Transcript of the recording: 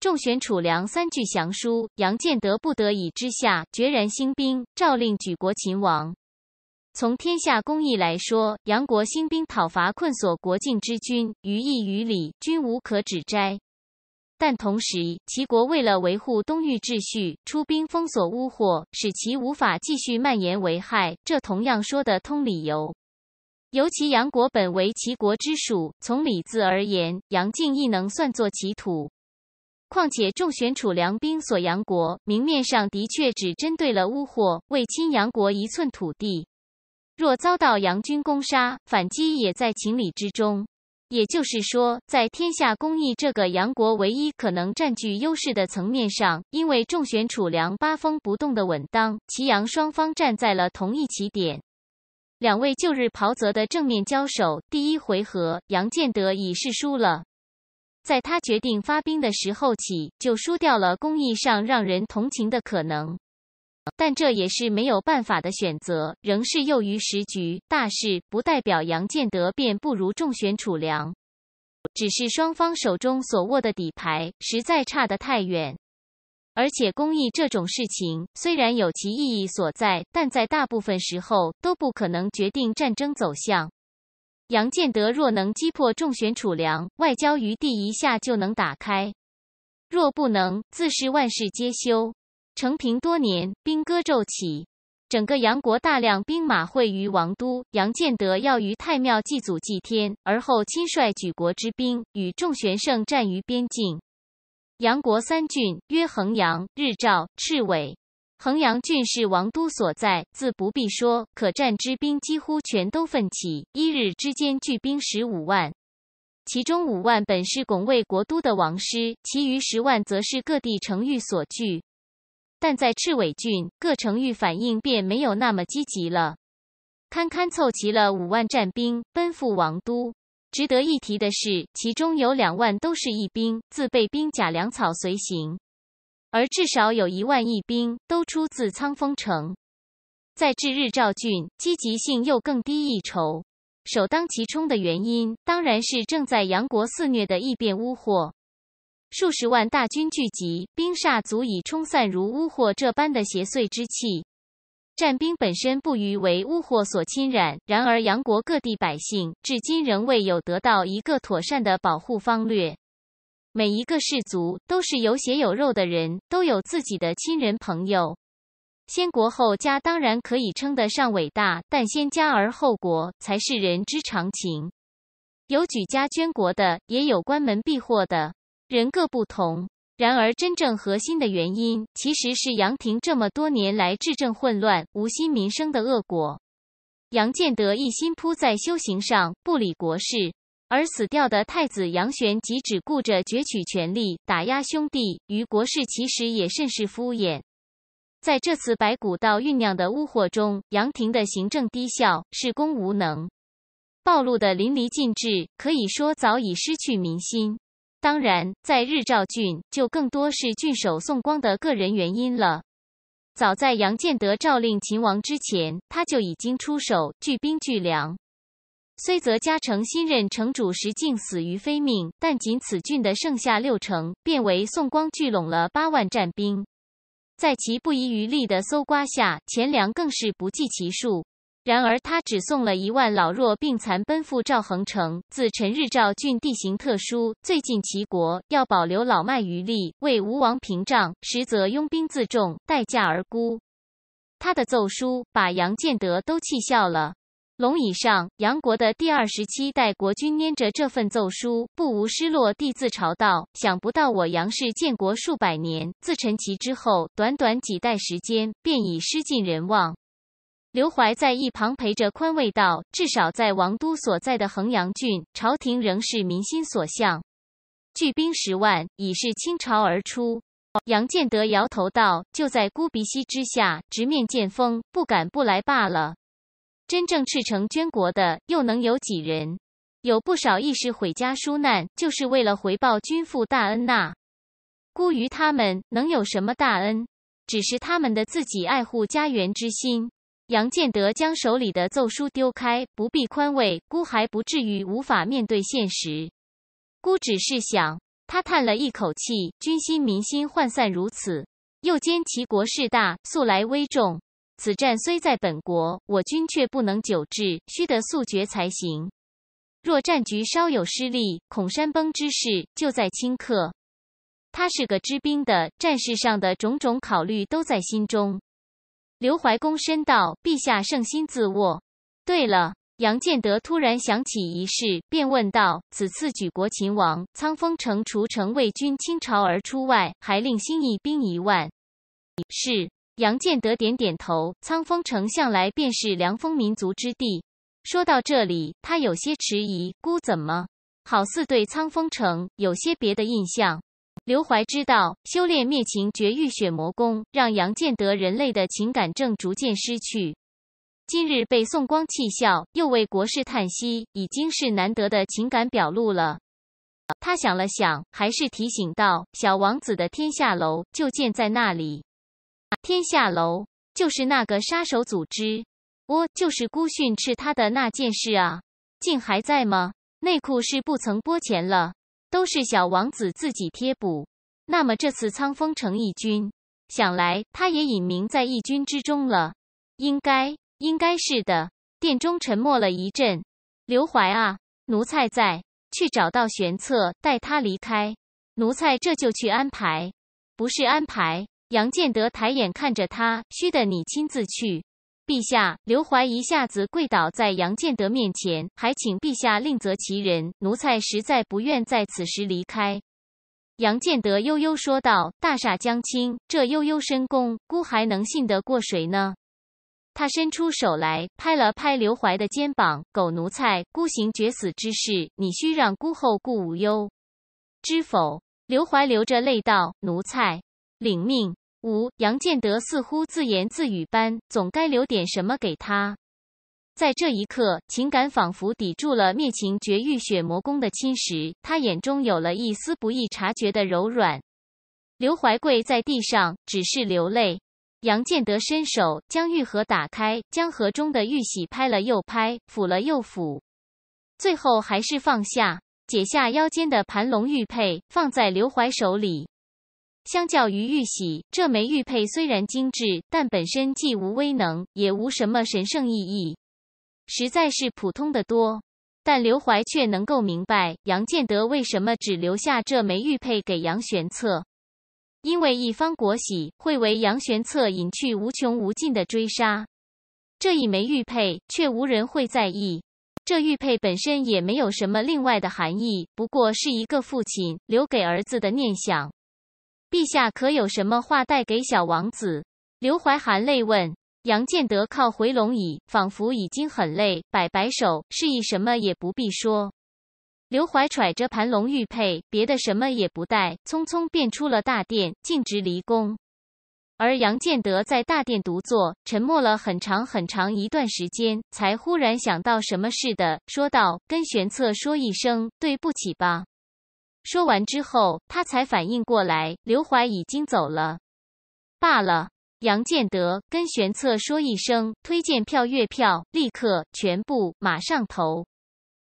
众选楚梁三句降书，杨建德不得已之下，决然兴兵，诏令举国勤王。从天下公义来说，杨国兴兵讨伐困锁国境之君，于义于理均无可指摘。但同时，齐国为了维护东域秩序，出兵封锁屋霍，使其无法继续蔓延为害，这同样说得通理由。尤其杨国本为齐国之属，从礼字而言，杨境亦能算作其土。况且，重选楚梁兵所阳国，明面上的确只针对了乌霍，为侵阳国一寸土地。若遭到杨军攻杀，反击也在情理之中。也就是说，在天下公义这个杨国唯一可能占据优势的层面上，因为重选楚梁八风不动的稳当，祁阳双方站在了同一起点。两位旧日袍泽的正面交手，第一回合，杨建德已是输了。在他决定发兵的时候起，就输掉了公艺上让人同情的可能，但这也是没有办法的选择，仍是囿于时局大势。不代表杨建德便不如重选储粮，只是双方手中所握的底牌实在差得太远。而且公益这种事情虽然有其意义所在，但在大部分时候都不可能决定战争走向。杨建德若能击破众玄储粮，外交余地一下就能打开；若不能，自是万事皆休。成平多年，兵戈骤起，整个杨国大量兵马汇于王都。杨建德要于太庙祭祖祭天，而后亲率举国之兵与众玄胜战于边境。杨国三郡曰衡阳、日照、赤尾。衡阳郡是王都所在，自不必说。可战之兵几乎全都奋起，一日之间聚兵十五万，其中五万本是拱卫国都的王师，其余十万则是各地城域所聚。但在赤尾郡，各城域反应便没有那么积极了，堪堪凑齐了五万战兵奔赴王都。值得一提的是，其中有两万都是义兵，自备兵甲粮草随行。而至少有一万亿兵都出自苍丰城，在至日照郡积极性又更低一筹。首当其冲的原因，当然是正在杨国肆虐的异变乌祸。数十万大军聚集，兵煞足以冲散如巫祸这般的邪祟之气。战兵本身不渝为巫祸所侵染，然而杨国各地百姓至今仍未有得到一个妥善的保护方略。每一个氏族都是有血有肉的人，都有自己的亲人朋友。先国后家当然可以称得上伟大，但先家而后国才是人之常情。有举家捐国的，也有关门闭祸的，人各不同。然而，真正核心的原因其实是杨廷这么多年来治政混乱、无心民生的恶果。杨建德一心扑在修行上，不理国事。而死掉的太子杨玄即只顾着攫取权力，打压兄弟于国事，其实也甚是敷衍。在这次白骨道酝酿的污火中，杨廷的行政低效、事功无能，暴露的淋漓尽致，可以说早已失去民心。当然，在日照郡就更多是郡守宋光的个人原因了。早在杨建德诏令秦王之前，他就已经出手聚兵聚粮。虽则嘉诚新任城主石敬死于非命，但仅此郡的剩下六城，便为宋光聚拢了八万战兵。在其不遗余力的搜刮下，钱粮更是不计其数。然而他只送了一万老弱病残奔赴赵恒城。自陈日照郡地形特殊，最近齐国，要保留老迈余力为吴王屏障，实则拥兵自重，待价而沽。他的奏书把杨建德都气笑了。龙椅上，杨国的第二十七代国君捏着这份奏书，不无失落地自嘲道：“想不到我杨氏建国数百年，自陈其之后，短短几代时间便已失尽人望。”刘怀在一旁陪着宽慰道：“至少在王都所在的衡阳郡，朝廷仍是民心所向，聚兵十万，已是倾巢而出。”杨建德摇头道：“就在孤鼻息之下，直面剑锋，不敢不来罢了。”真正赤诚捐国的又能有几人？有不少义士毁家纾难，就是为了回报君父大恩呐。孤于他们能有什么大恩？只是他们的自己爱护家园之心。杨建德将手里的奏书丢开，不必宽慰，孤还不至于无法面对现实。孤只是想，他叹了一口气，军心民心涣散如此，又兼其国势大，素来危重。此战虽在本国，我军却不能久滞，须得速决才行。若战局稍有失利，恐山崩之势就在顷刻。他是个知兵的，战事上的种种考虑都在心中。刘怀公深道：“陛下圣心自握。”对了，杨建德突然想起一事，便问道：“此次举国擒王，仓风城、除城卫军倾巢而出外，还令新义兵一万，是？”杨建德点点头。苍风城向来便是凉风民族之地。说到这里，他有些迟疑：“孤怎么，好似对苍风城有些别的印象？”刘怀知道，修炼灭情绝域血魔功，让杨建德人类的情感正逐渐失去。今日被宋光气笑，又为国事叹息，已经是难得的情感表露了。他想了想，还是提醒道：“小王子的天下楼就建在那里。”天下楼就是那个杀手组织，我就是孤训斥他的那件事啊，竟还在吗？内裤是不曾拨钱了，都是小王子自己贴补。那么这次苍风城义军，想来他也隐名在义军之中了，应该应该是的。殿中沉默了一阵，刘怀啊，奴才在，去找到玄策，带他离开。奴才这就去安排，不是安排。杨建德抬眼看着他，虚的你亲自去。陛下，刘怀一下子跪倒在杨建德面前，还请陛下另择其人。奴才实在不愿在此时离开。杨建德悠悠说道：“大厦将倾，这悠悠深宫，孤还能信得过谁呢？”他伸出手来，拍了拍刘怀的肩膀：“狗奴才，孤行绝死之事，你须让孤后顾无忧，知否？”刘怀流着泪道：“奴才领命。”五杨建德似乎自言自语般，总该留点什么给他。在这一刻，情感仿佛抵住了灭情绝欲血魔功的侵蚀，他眼中有了一丝不易察觉的柔软。刘怀贵在地上只是流泪。杨建德伸手将玉盒打开，将盒中的玉玺拍了又拍，抚了又抚，最后还是放下，解下腰间的盘龙玉佩，放在刘怀手里。相较于玉玺，这枚玉佩虽然精致，但本身既无威能，也无什么神圣意义，实在是普通的多。但刘怀却能够明白杨建德为什么只留下这枚玉佩给杨玄策，因为一方国玺会为杨玄策引去无穷无尽的追杀，这一枚玉佩却无人会在意。这玉佩本身也没有什么另外的含义，不过是一个父亲留给儿子的念想。陛下可有什么话带给小王子？刘怀含泪问。杨建德靠回龙椅，仿佛已经很累，摆摆手，示意什么也不必说。刘怀揣着盘龙玉佩，别的什么也不带，匆匆便出了大殿，径直离宫。而杨建德在大殿独坐，沉默了很长很长一段时间，才忽然想到什么似的，说道：“跟玄策说一声对不起吧。”说完之后，他才反应过来，刘怀已经走了。罢了，杨建德跟玄策说一声，推荐票月票立刻全部马上投。